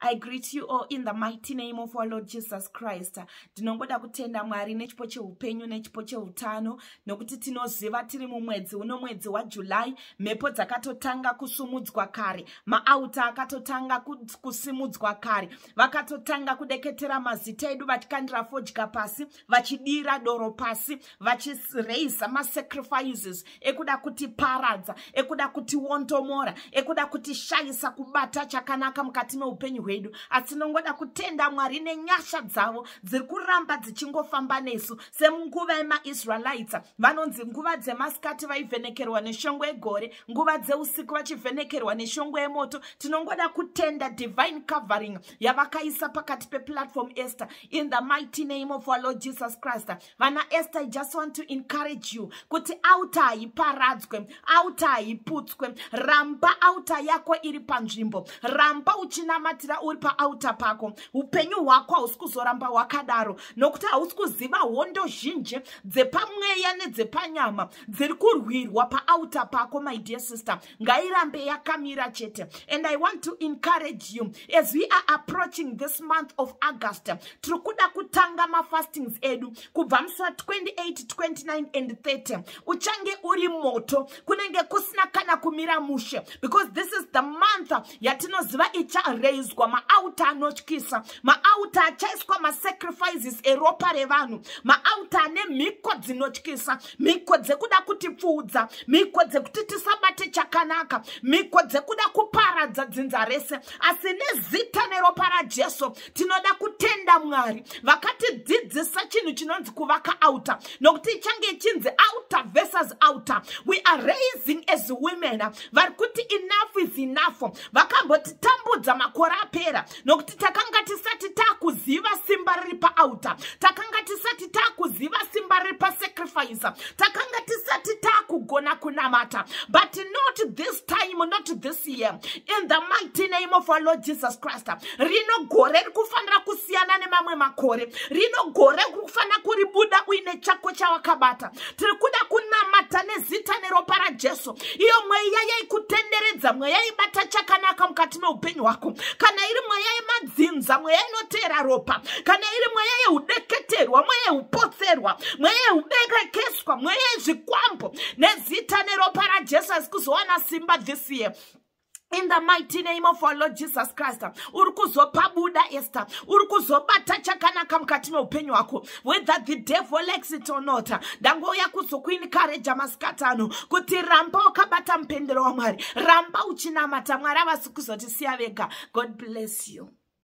i greet you all in the mighty name of our lord jesus christ ndinongoda kutenda mwari nechipo cheupenyu nechipo cheutano nokuti tinoziva tiri mumwedzi uno mwedzi wajuly mhepo dzakatotanga kusumudzwa kare maauta akatotanga kusimudzwa kare vakatotanga kudeketera mazita edu vatikandira fodya pasi vachidira doro pasi vachireisa masacrifices ekuda kutiparadza ekuda kutiwondomora ekuda kutishayisa kubata chakanaka mukati meupenyu hwedu atinongoda kutenda mwari nenyasha dzavo dziri kuramba dzichingofamba nesu semunguva yemaisraelita vanonzi nguva dzemasikati vaivhenekerwa neshongo yegore nguva dzeusiku vachivhenekerwa neshongo yemoto tinongoda kutenda divine covering yavakaisa pakati pepulatform esther in the mighty name of our lord jesus christ vana esther i just want to encourage you kuti auta haiparadzwe auta haiputswe ramba auta yako iri panzvimbo ramba uchinamatira kuzvibatsira uri paauta pako upenyu hwako hausi kuzoramba hwakadaro nokuti hausi kuziva hondo zhinji dzepamweya nedzepanyama dziri kurwirwa paauta pako my dear sister ngairambe yakamira chete and i want to encourage you as we are approaching this month of august tiri kuda kutanga mafastings edu kubva musa 28 29 and 30 uchange uri moto kunenge kusina kana kumira mushe because this is the month yatinoziva icharaiswa akaiswa maauta anotyisa maauta achaiswa masacrifices eropa revanhu maauta ane mhiko dzinotyisa mhiko dzekuda kutipfuudza mhiko dzekuti tisabate chakanaka mhiko dzekuda kuparadza dzinza rese asi nezita neropa rajesu tinoda kutenda mwari vakatidzidzisa chinhu chinonzi kuvaka auta nokuti ichange ichinzi auta versus auta we are raising as women vari kuti enough is enough vakambotitamba kuudza makore apera nokuti takanga tisati taakuziva simba riri paauta takanga tisati taakuziva simba riri pasacrifisa takanga tisati taakugona kunamata but not this time not this year in the mighty name of our lord jesus christ rino gore riri kufanira kusiyana nemamwe makore rino gore riri kufanira kuribuda uine chako chawakabata tiri kuda kuchengeta nezita neropa rajesu iyo mweya yaikutenderedza mweya ibata chakanaka mukati meupenyu hwako kana iri mweya yemadzinza mweya inoteera ropa kana iri mweya yeudeketerwa mweya yeupotserwa mweya yeuberekeswa mweya yezvikwambo nezita neropa rajesu asi kuzowana simba this year in the mighty name of our lord jesus christ uri kuzopabuda esther uri kuzobata chakanaka mukati meupenyu hwako whether the devil likes it or not ndangouya kuzokuinikareja masikatano kuti ramba wakabata mupendero wamwari ramba uchinamata mwari avasi kuzotisiya vega god bless you